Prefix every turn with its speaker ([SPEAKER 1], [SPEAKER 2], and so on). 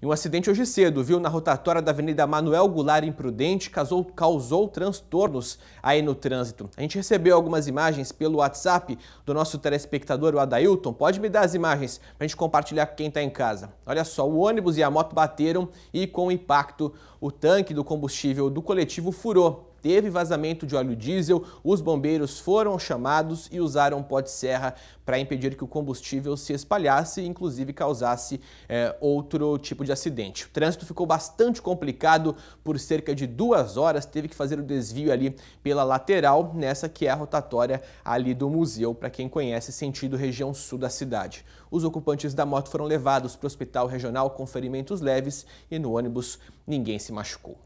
[SPEAKER 1] E um acidente hoje cedo, viu, na rotatória da Avenida Manuel Goulart Imprudente, causou, causou transtornos aí no trânsito. A gente recebeu algumas imagens pelo WhatsApp do nosso telespectador, o Adailton. Pode me dar as imagens para a gente compartilhar com quem está em casa. Olha só, o ônibus e a moto bateram e, com o impacto, o tanque do combustível do coletivo furou teve vazamento de óleo diesel, os bombeiros foram chamados e usaram pó de serra para impedir que o combustível se espalhasse e inclusive causasse é, outro tipo de de acidente. O trânsito ficou bastante complicado por cerca de duas horas, teve que fazer o desvio ali pela lateral, nessa que é a rotatória ali do museu, para quem conhece sentido região sul da cidade. Os ocupantes da moto foram levados para o hospital regional com ferimentos leves e no ônibus ninguém se machucou.